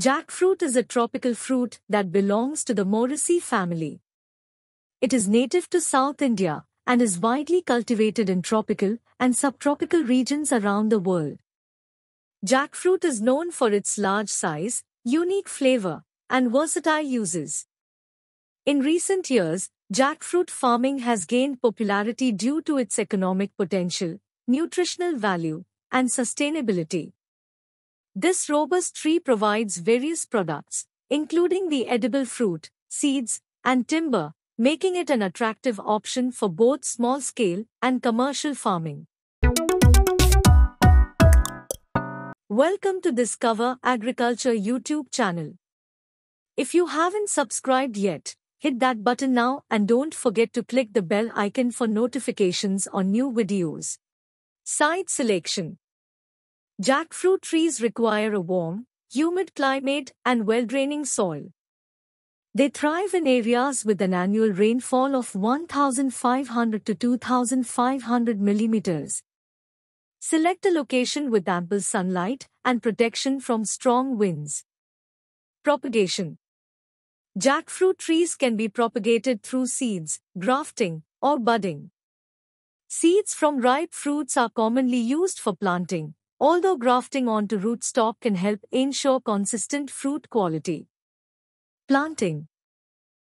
Jackfruit is a tropical fruit that belongs to the Moraceae family. It is native to South India and is widely cultivated in tropical and subtropical regions around the world. Jackfruit is known for its large size, unique flavor, and versatile uses. In recent years, jackfruit farming has gained popularity due to its economic potential, nutritional value, and sustainability. This robust tree provides various products, including the edible fruit, seeds, and timber, making it an attractive option for both small-scale and commercial farming. Welcome to Discover Agriculture YouTube channel. If you haven't subscribed yet, hit that button now and don't forget to click the bell icon for notifications on new videos. Site selection Jackfruit trees require a warm, humid climate and well-draining soil. They thrive in areas with an annual rainfall of 1,500 to 2,500 millimeters. Select a location with ample sunlight and protection from strong winds. Propagation Jackfruit trees can be propagated through seeds, grafting, or budding. Seeds from ripe fruits are commonly used for planting, although grafting onto rootstock can help ensure consistent fruit quality. Planting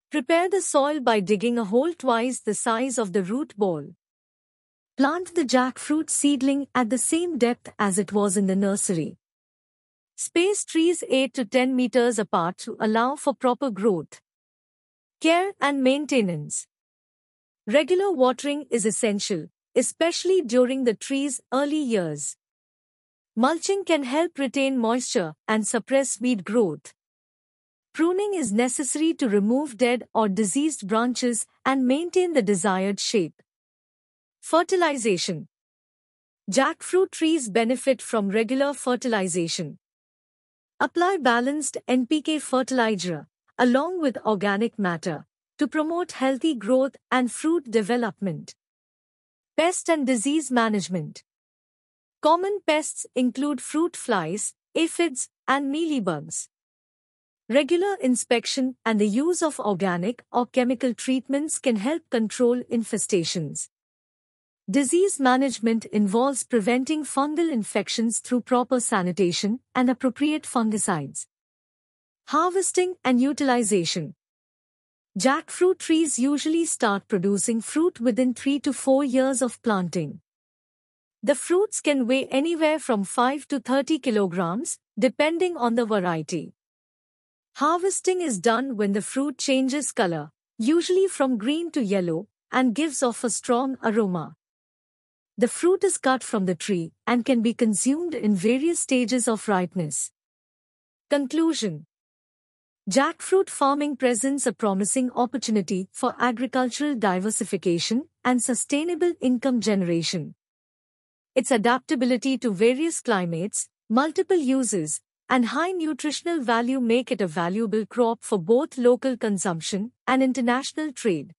Prepare the soil by digging a hole twice the size of the root ball. Plant the jackfruit seedling at the same depth as it was in the nursery. Space trees 8 to 10 meters apart to allow for proper growth. Care and maintenance. Regular watering is essential, especially during the tree's early years. Mulching can help retain moisture and suppress weed growth. Pruning is necessary to remove dead or diseased branches and maintain the desired shape. Fertilization Jackfruit trees benefit from regular fertilization. Apply balanced NPK fertilizer along with organic matter to promote healthy growth and fruit development. Pest and disease management Common pests include fruit flies, aphids, and mealybugs. Regular inspection and the use of organic or chemical treatments can help control infestations. Disease management involves preventing fungal infections through proper sanitation and appropriate fungicides. Harvesting and utilization. Jackfruit trees usually start producing fruit within 3 to 4 years of planting. The fruits can weigh anywhere from 5 to 30 kilograms, depending on the variety. Harvesting is done when the fruit changes color, usually from green to yellow, and gives off a strong aroma. The fruit is cut from the tree and can be consumed in various stages of ripeness. Conclusion Jackfruit farming presents a promising opportunity for agricultural diversification and sustainable income generation its adaptability to various climates, multiple uses, and high nutritional value make it a valuable crop for both local consumption and international trade.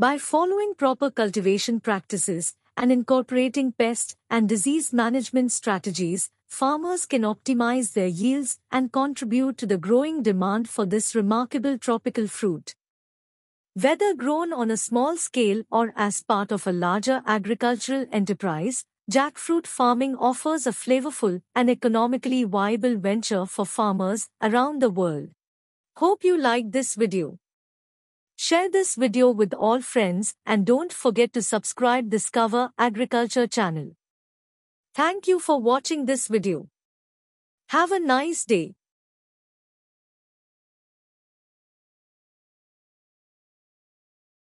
By following proper cultivation practices and incorporating pest and disease management strategies, farmers can optimize their yields and contribute to the growing demand for this remarkable tropical fruit. Whether grown on a small scale or as part of a larger agricultural enterprise, jackfruit farming offers a flavorful and economically viable venture for farmers around the world. Hope you liked this video. Share this video with all friends and don't forget to subscribe Discover Agriculture channel. Thank you for watching this video. Have a nice day.